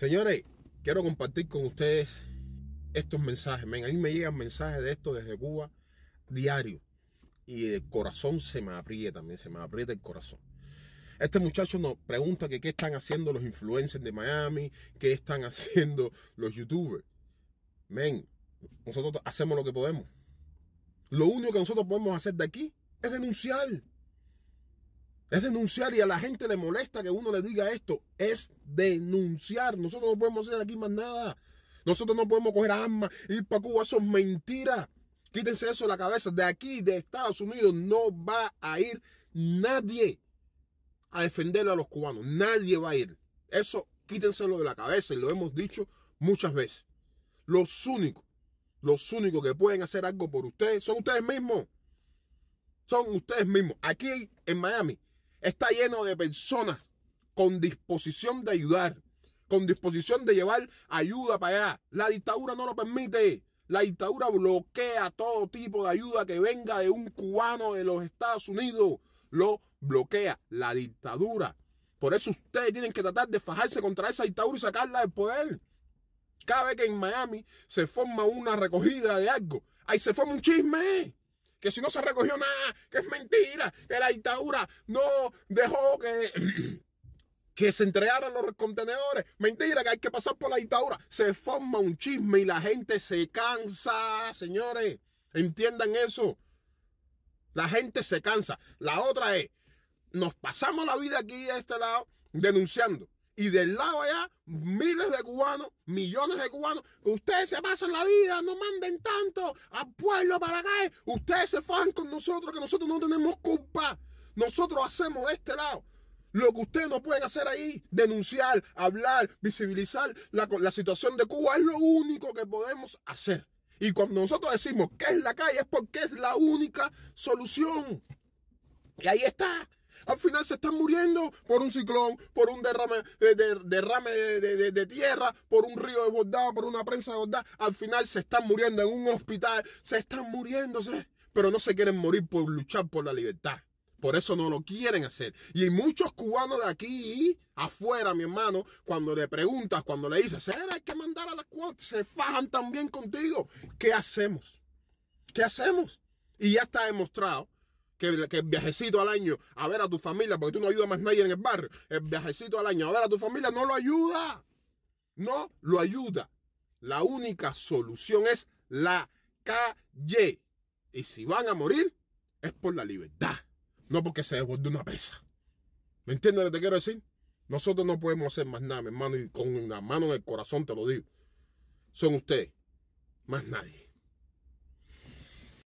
Señores, quiero compartir con ustedes estos mensajes. a mí me llegan mensajes de esto desde Cuba diario. Y el corazón se me aprieta, también, se me aprieta el corazón. Este muchacho nos pregunta que qué están haciendo los influencers de Miami, qué están haciendo los youtubers. Men, nosotros hacemos lo que podemos. Lo único que nosotros podemos hacer de aquí es denunciar. Es denunciar y a la gente le molesta que uno le diga esto. Es denunciar. Nosotros no podemos hacer aquí más nada. Nosotros no podemos coger armas, ir para Cuba. Eso es mentira. Quítense eso de la cabeza. De aquí, de Estados Unidos, no va a ir nadie a defender a los cubanos. Nadie va a ir. Eso quítenselo de la cabeza y lo hemos dicho muchas veces. Los únicos, los únicos que pueden hacer algo por ustedes son ustedes mismos. Son ustedes mismos. Aquí en Miami está lleno de personas con disposición de ayudar, con disposición de llevar ayuda para allá. La dictadura no lo permite. La dictadura bloquea todo tipo de ayuda que venga de un cubano de los Estados Unidos. Lo bloquea la dictadura. Por eso ustedes tienen que tratar de fajarse contra esa dictadura y sacarla del poder. Cada vez que en Miami se forma una recogida de algo, ahí se forma un chisme que si no se recogió nada, que es mentira, que la dictadura no dejó que... que se entregaran los contenedores. Mentira, que hay que pasar por la dictadura. Se forma un chisme y la gente se cansa, señores. Entiendan eso. La gente se cansa. La otra es, nos pasamos la vida aquí a este lado denunciando. Y del lado allá, miles de cubanos, millones de cubanos. Ustedes se pasan la vida, no manden tanto al pueblo para acá. Ustedes se fajan con nosotros, que nosotros no tenemos culpa. Nosotros hacemos este lado. Lo que ustedes no pueden hacer ahí, denunciar, hablar, visibilizar la, la situación de Cuba, es lo único que podemos hacer. Y cuando nosotros decimos que es la calle, es porque es la única solución. Y ahí está. Al final se están muriendo por un ciclón, por un derrame, eh, de, derrame de, tierra, por un río de bordado, por una prensa de desbordada. Al final se están muriendo en un hospital, se están muriéndose, pero no se quieren morir por luchar por la libertad. Por eso no lo quieren hacer. Y hay muchos cubanos de aquí, y afuera, mi hermano, cuando le preguntas, cuando le dices, hay que mandar a las cuatro, se fajan también contigo. ¿Qué hacemos? ¿Qué hacemos? Y ya está demostrado que, el viajecito al año a ver a tu familia, porque tú no ayudas más nadie en el barrio, el viajecito al año a ver a tu familia no lo ayuda. No lo ayuda. La única solución es la calle. Y si van a morir, es por la libertad, no porque se devuelve una presa. ¿Me entiendes lo que te quiero decir? Nosotros no podemos hacer más nada, mi hermano, y con una mano en el corazón te lo digo. Son ustedes, más nadie.